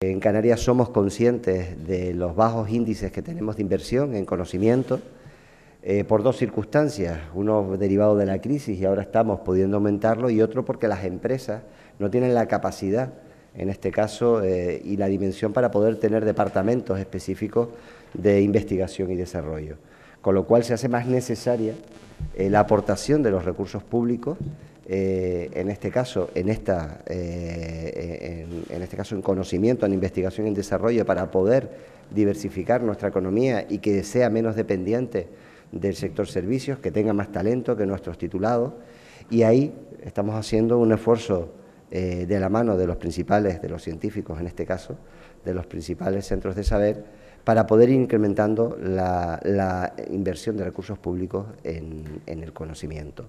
En Canarias somos conscientes de los bajos índices que tenemos de inversión en conocimiento eh, por dos circunstancias, uno derivado de la crisis y ahora estamos pudiendo aumentarlo y otro porque las empresas no tienen la capacidad, en este caso, eh, y la dimensión para poder tener departamentos específicos de investigación y desarrollo. Con lo cual se hace más necesaria eh, la aportación de los recursos públicos eh, en este caso, en esta, eh, este caso en conocimiento, en investigación y en desarrollo para poder diversificar nuestra economía y que sea menos dependiente del sector servicios, que tenga más talento que nuestros titulados. Y ahí estamos haciendo un esfuerzo eh, de la mano de los principales, de los científicos en este caso, de los principales centros de saber, para poder ir incrementando la, inversión de recursos públicos en el conocimiento.